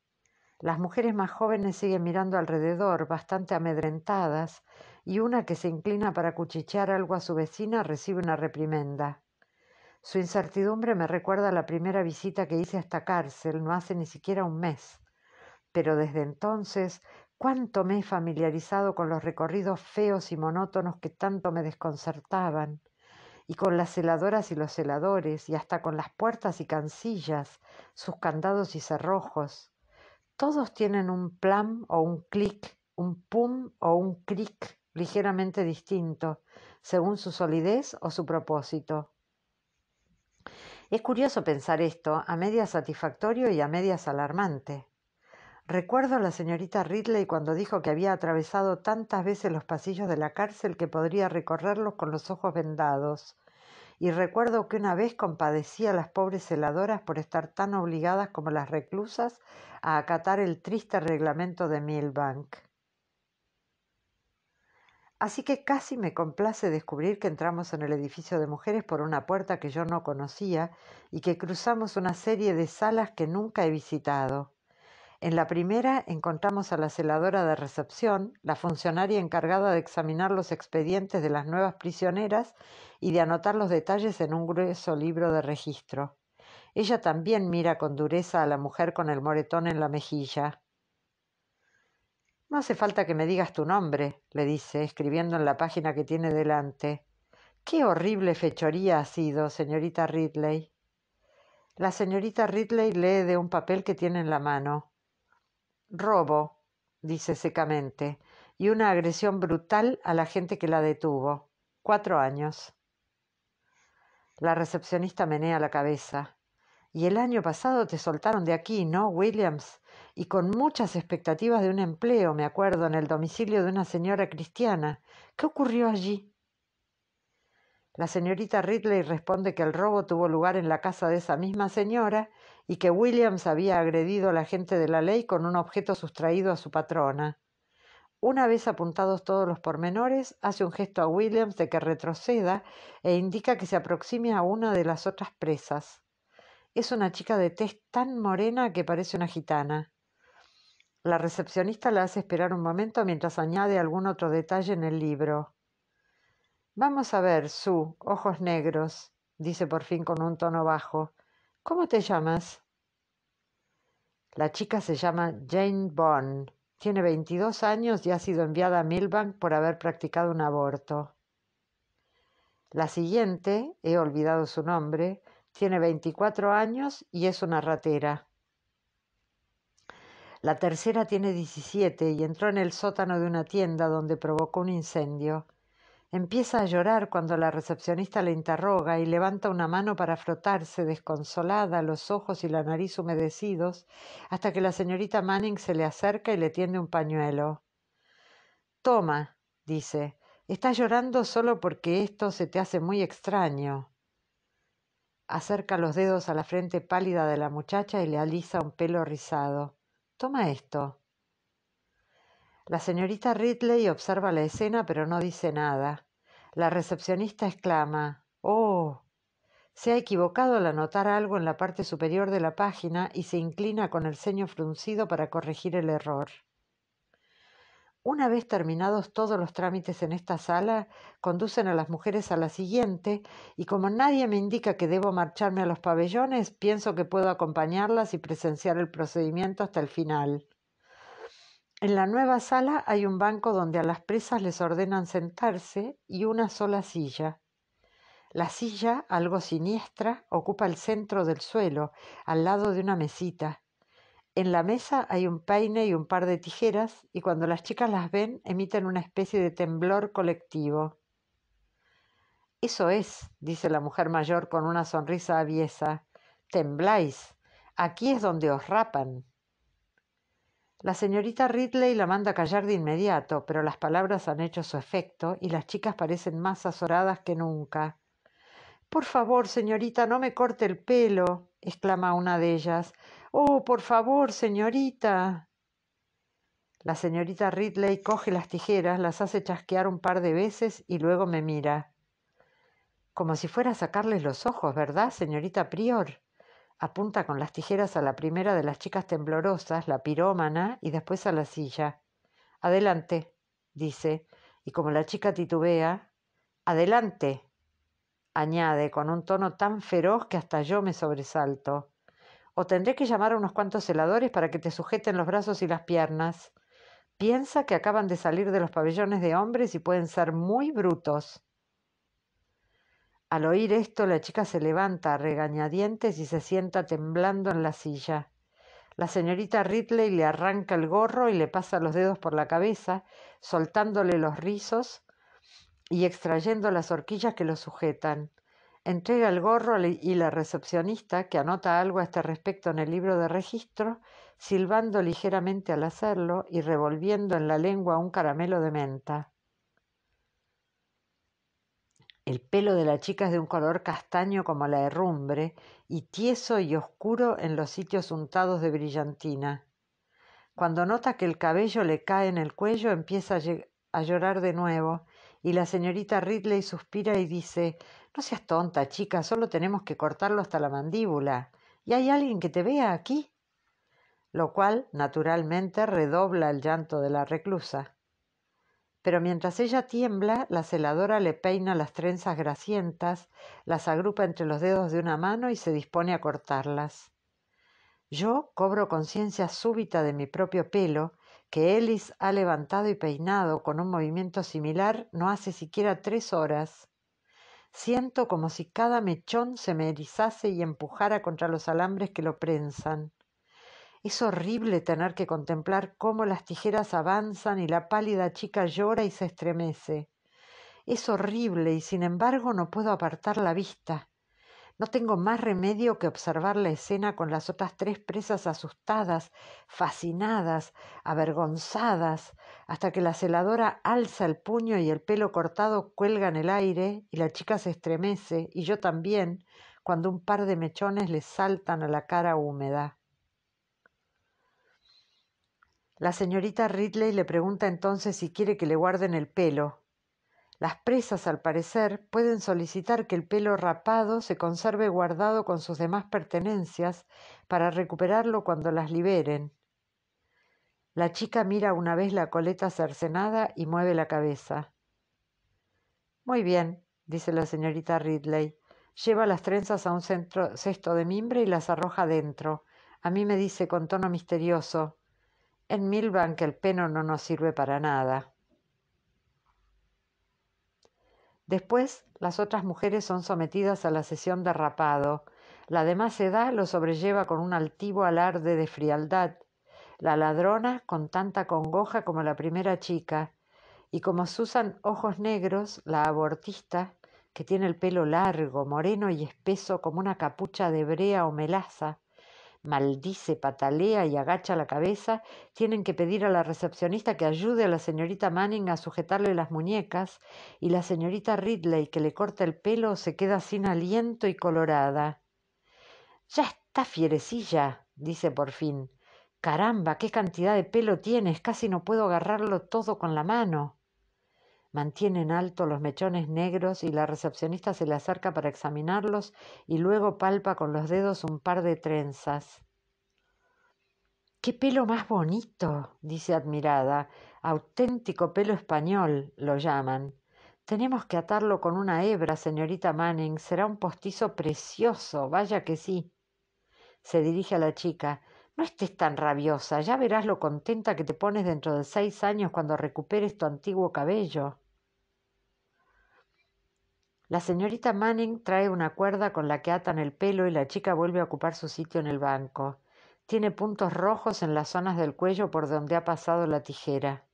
Las mujeres más jóvenes siguen mirando alrededor, bastante amedrentadas, y una que se inclina para cuchichear algo a su vecina recibe una reprimenda. Su incertidumbre me recuerda la primera visita que hice a esta cárcel, no hace ni siquiera un mes. Pero desde entonces cuánto me he familiarizado con los recorridos feos y monótonos que tanto me desconcertaban, y con las heladoras y los celadores, y hasta con las puertas y cancillas, sus candados y cerrojos. Todos tienen un plan o un clic, un pum o un clic ligeramente distinto, según su solidez o su propósito. Es curioso pensar esto, a medias satisfactorio y a medias alarmante. Recuerdo a la señorita Ridley cuando dijo que había atravesado tantas veces los pasillos de la cárcel que podría recorrerlos con los ojos vendados. Y recuerdo que una vez compadecía a las pobres celadoras por estar tan obligadas como las reclusas a acatar el triste reglamento de Milbank. Así que casi me complace descubrir que entramos en el edificio de mujeres por una puerta que yo no conocía y que cruzamos una serie de salas que nunca he visitado. En la primera encontramos a la celadora de recepción, la funcionaria encargada de examinar los expedientes de las nuevas prisioneras y de anotar los detalles en un grueso libro de registro. Ella también mira con dureza a la mujer con el moretón en la mejilla. No hace falta que me digas tu nombre, le dice, escribiendo en la página que tiene delante. Qué horrible fechoría ha sido, señorita Ridley. La señorita Ridley lee de un papel que tiene en la mano robo, dice secamente, y una agresión brutal a la gente que la detuvo. Cuatro años. La recepcionista menea la cabeza. Y el año pasado te soltaron de aquí, ¿no, Williams? Y con muchas expectativas de un empleo, me acuerdo, en el domicilio de una señora cristiana. ¿Qué ocurrió allí? La señorita Ridley responde que el robo tuvo lugar en la casa de esa misma señora y que Williams había agredido a la gente de la ley con un objeto sustraído a su patrona. Una vez apuntados todos los pormenores, hace un gesto a Williams de que retroceda e indica que se aproxime a una de las otras presas. Es una chica de tez tan morena que parece una gitana. La recepcionista la hace esperar un momento mientras añade algún otro detalle en el libro. Vamos a ver, Su, ojos negros, dice por fin con un tono bajo. ¿Cómo te llamas? La chica se llama Jane Bond. Tiene 22 años y ha sido enviada a Milbank por haber practicado un aborto. La siguiente, he olvidado su nombre, tiene 24 años y es una ratera. La tercera tiene 17 y entró en el sótano de una tienda donde provocó un incendio. Empieza a llorar cuando la recepcionista le interroga y levanta una mano para frotarse desconsolada los ojos y la nariz humedecidos hasta que la señorita Manning se le acerca y le tiende un pañuelo. Toma, dice, estás llorando solo porque esto se te hace muy extraño. Acerca los dedos a la frente pálida de la muchacha y le alisa un pelo rizado. Toma esto. La señorita Ridley observa la escena pero no dice nada. La recepcionista exclama, ¡Oh! Se ha equivocado al anotar algo en la parte superior de la página y se inclina con el ceño fruncido para corregir el error. Una vez terminados todos los trámites en esta sala, conducen a las mujeres a la siguiente y como nadie me indica que debo marcharme a los pabellones, pienso que puedo acompañarlas y presenciar el procedimiento hasta el final. En la nueva sala hay un banco donde a las presas les ordenan sentarse y una sola silla. La silla, algo siniestra, ocupa el centro del suelo, al lado de una mesita. En la mesa hay un peine y un par de tijeras, y cuando las chicas las ven emiten una especie de temblor colectivo. Eso es, dice la mujer mayor con una sonrisa aviesa. Tembláis. Aquí es donde os rapan. La señorita Ridley la manda a callar de inmediato, pero las palabras han hecho su efecto y las chicas parecen más azoradas que nunca. Por favor, señorita, no me corte el pelo, exclama una de ellas. Oh, por favor, señorita. La señorita Ridley coge las tijeras, las hace chasquear un par de veces y luego me mira. Como si fuera a sacarles los ojos, ¿verdad, señorita Prior? Apunta con las tijeras a la primera de las chicas temblorosas, la pirómana, y después a la silla. Adelante, dice, y como la chica titubea, adelante, añade con un tono tan feroz que hasta yo me sobresalto. O tendré que llamar a unos cuantos celadores para que te sujeten los brazos y las piernas. Piensa que acaban de salir de los pabellones de hombres y pueden ser muy brutos. Al oír esto, la chica se levanta a regañadientes y se sienta temblando en la silla. La señorita Ridley le arranca el gorro y le pasa los dedos por la cabeza, soltándole los rizos y extrayendo las horquillas que lo sujetan. Entrega el gorro y la recepcionista, que anota algo a este respecto en el libro de registro, silbando ligeramente al hacerlo y revolviendo en la lengua un caramelo de menta. El pelo de la chica es de un color castaño como la herrumbre y tieso y oscuro en los sitios untados de brillantina. Cuando nota que el cabello le cae en el cuello empieza a, llorar de nuevo y la señorita Ridley suspira y dice No seas tonta, chica, solo tenemos que cortarlo hasta la mandíbula. ¿Y hay alguien que te vea aquí? Lo cual, naturalmente, redobla el llanto de la reclusa pero mientras ella tiembla, la celadora le peina las trenzas grasientas, las agrupa entre los dedos de una mano y se dispone a cortarlas. Yo cobro conciencia súbita de mi propio pelo, que Ellis ha levantado y peinado con un movimiento similar no hace siquiera tres horas. Siento como si cada mechón se me erizase y empujara contra los alambres que lo prensan. Es horrible tener que contemplar cómo las tijeras avanzan y la pálida chica llora y se estremece. Es horrible y sin embargo no puedo apartar la vista. No tengo más remedio que observar la escena con las otras tres presas asustadas, fascinadas, avergonzadas, hasta que la celadora alza el puño y el pelo cortado cuelga en el aire y la chica se estremece, y yo también, cuando un par de mechones le saltan a la cara húmeda. La señorita Ridley le pregunta entonces si quiere que le guarden el pelo. Las presas, al parecer, pueden solicitar que el pelo rapado se conserve guardado con sus demás pertenencias para recuperarlo cuando las liberen. La chica mira una vez la coleta cercenada y mueve la cabeza. Muy bien, dice la señorita Ridley. Lleva las trenzas a un cesto de mimbre y las arroja dentro. A mí me dice con tono misterioso en Milbank el peno no nos sirve para nada. Después, las otras mujeres son sometidas a la sesión de rapado. La demás edad lo sobrelleva con un altivo alarde de frialdad. La ladrona con tanta congoja como la primera chica. Y como Susan Ojos Negros, la abortista, que tiene el pelo largo, moreno y espeso como una capucha de brea o melaza, maldice, patalea y agacha la cabeza, tienen que pedir a la recepcionista que ayude a la señorita Manning a sujetarle las muñecas y la señorita Ridley que le corta el pelo se queda sin aliento y colorada. Ya está fierecilla, dice por fin. Caramba, qué cantidad de pelo tienes, casi no puedo agarrarlo todo con la mano. Mantiene en alto los mechones negros y la recepcionista se le acerca para examinarlos y luego palpa con los dedos un par de trenzas. ¡Qué pelo más bonito! dice admirada. Auténtico pelo español, lo llaman. Tenemos que atarlo con una hebra, señorita Manning. Será un postizo precioso, vaya que sí. Se dirige a la chica. No estés tan rabiosa, ya verás lo contenta que te pones dentro de seis años cuando recuperes tu antiguo cabello. La señorita Manning trae una cuerda con la que atan el pelo y la chica vuelve a ocupar su sitio en el banco. Tiene puntos rojos en las zonas del cuello por donde ha pasado la tijera.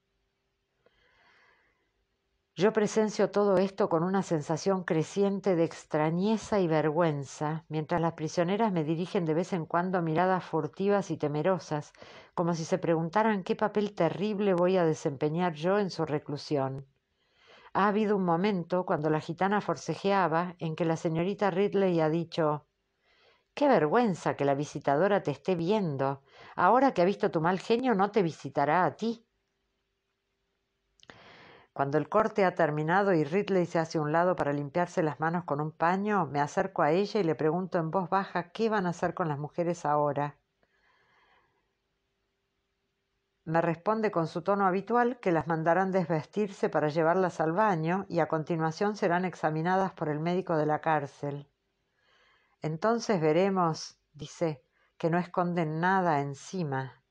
Yo presencio todo esto con una sensación creciente de extrañeza y vergüenza, mientras las prisioneras me dirigen de vez en cuando miradas furtivas y temerosas, como si se preguntaran qué papel terrible voy a desempeñar yo en su reclusión. Ha habido un momento, cuando la gitana forcejeaba, en que la señorita Ridley ha dicho Qué vergüenza que la visitadora te esté viendo. Ahora que ha visto tu mal genio no te visitará a ti. Cuando el corte ha terminado y Ridley se hace a un lado para limpiarse las manos con un paño, me acerco a ella y le pregunto en voz baja qué van a hacer con las mujeres ahora. Me responde con su tono habitual que las mandarán desvestirse para llevarlas al baño y a continuación serán examinadas por el médico de la cárcel. Entonces veremos, dice, que no esconden nada encima.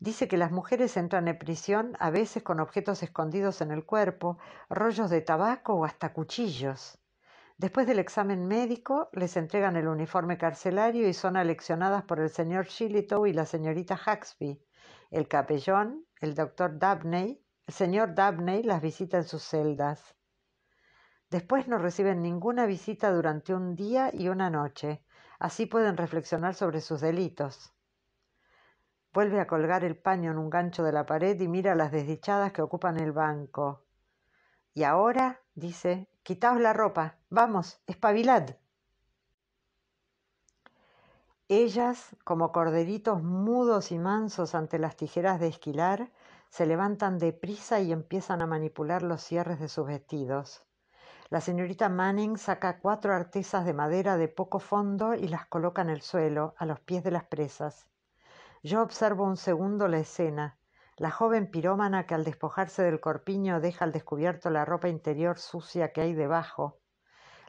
Dice que las mujeres entran en prisión a veces con objetos escondidos en el cuerpo, rollos de tabaco o hasta cuchillos. Después del examen médico, les entregan el uniforme carcelario y son aleccionadas por el señor Shillitoe y la señorita Haxby. El capellón, el doctor Dabney, el señor Dabney las visita en sus celdas. Después no reciben ninguna visita durante un día y una noche. Así pueden reflexionar sobre sus delitos. Vuelve a colgar el paño en un gancho de la pared y mira a las desdichadas que ocupan el banco. Y ahora, dice, Quitaos la ropa, vamos, espabilad. Ellas, como corderitos mudos y mansos ante las tijeras de esquilar, se levantan deprisa y empiezan a manipular los cierres de sus vestidos. La señorita Manning saca cuatro artesas de madera de poco fondo y las coloca en el suelo, a los pies de las presas. Yo observo un segundo la escena la joven pirómana que al despojarse del corpiño deja al descubierto la ropa interior sucia que hay debajo,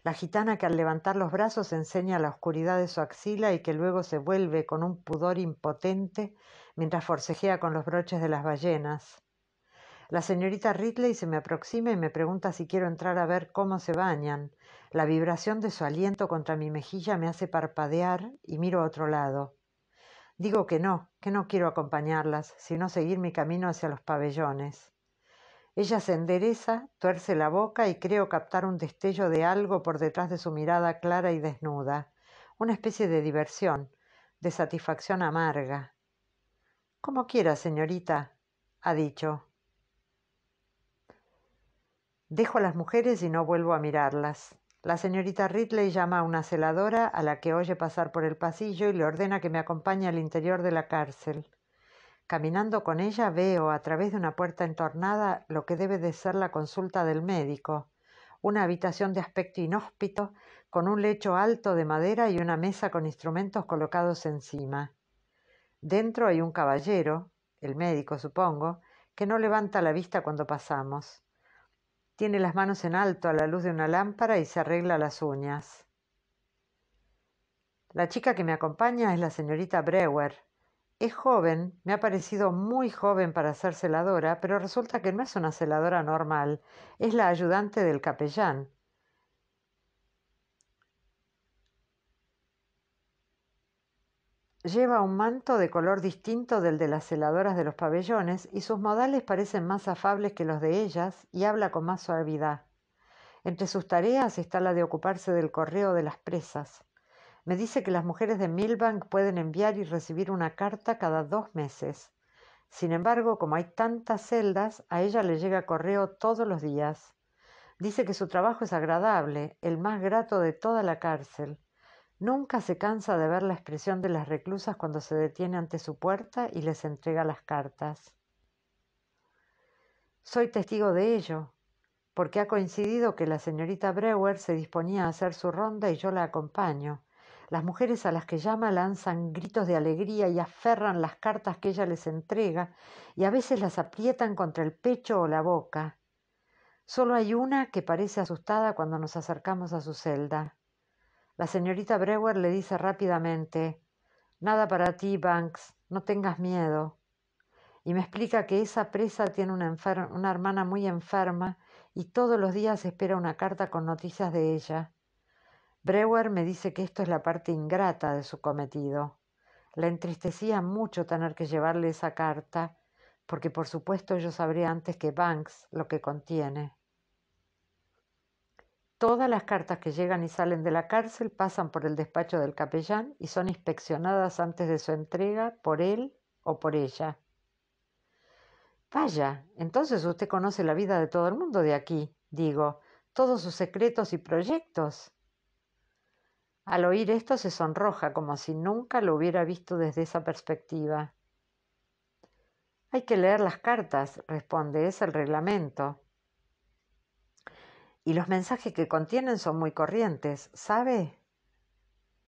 la gitana que al levantar los brazos enseña la oscuridad de su axila y que luego se vuelve con un pudor impotente mientras forcejea con los broches de las ballenas. La señorita Ridley se me aproxima y me pregunta si quiero entrar a ver cómo se bañan. La vibración de su aliento contra mi mejilla me hace parpadear y miro a otro lado. Digo que no, que no quiero acompañarlas, sino seguir mi camino hacia los pabellones. Ella se endereza, tuerce la boca y creo captar un destello de algo por detrás de su mirada clara y desnuda, una especie de diversión, de satisfacción amarga. Como quiera, señorita, ha dicho. Dejo a las mujeres y no vuelvo a mirarlas. La señorita Ridley llama a una celadora a la que oye pasar por el pasillo y le ordena que me acompañe al interior de la cárcel. Caminando con ella veo a través de una puerta entornada lo que debe de ser la consulta del médico, una habitación de aspecto inhóspito, con un lecho alto de madera y una mesa con instrumentos colocados encima. Dentro hay un caballero, el médico supongo, que no levanta la vista cuando pasamos. Tiene las manos en alto a la luz de una lámpara y se arregla las uñas. La chica que me acompaña es la señorita Brewer. Es joven, me ha parecido muy joven para ser celadora, pero resulta que no es una celadora normal, es la ayudante del capellán. Lleva un manto de color distinto del de las celadoras de los pabellones y sus modales parecen más afables que los de ellas y habla con más suavidad. Entre sus tareas está la de ocuparse del correo de las presas. Me dice que las mujeres de Milbank pueden enviar y recibir una carta cada dos meses. Sin embargo, como hay tantas celdas, a ella le llega correo todos los días. Dice que su trabajo es agradable, el más grato de toda la cárcel, Nunca se cansa de ver la expresión de las reclusas cuando se detiene ante su puerta y les entrega las cartas. Soy testigo de ello, porque ha coincidido que la señorita Brewer se disponía a hacer su ronda y yo la acompaño. Las mujeres a las que llama lanzan gritos de alegría y aferran las cartas que ella les entrega y a veces las aprietan contra el pecho o la boca. Solo hay una que parece asustada cuando nos acercamos a su celda. La señorita Brewer le dice rápidamente Nada para ti, Banks, no tengas miedo. Y me explica que esa presa tiene una, hermana muy enferma y todos los días espera una carta con noticias de ella. Brewer me dice que esto es la parte ingrata de su cometido. La entristecía mucho tener que llevarle esa carta, porque por supuesto yo sabría antes que Banks lo que contiene. Todas las cartas que llegan y salen de la cárcel pasan por el despacho del capellán y son inspeccionadas antes de su entrega por él o por ella. Vaya, entonces usted conoce la vida de todo el mundo de aquí, digo, todos sus secretos y proyectos. Al oír esto se sonroja como si nunca lo hubiera visto desde esa perspectiva. Hay que leer las cartas, responde, es el reglamento y los mensajes que contienen son muy corrientes, ¿sabe?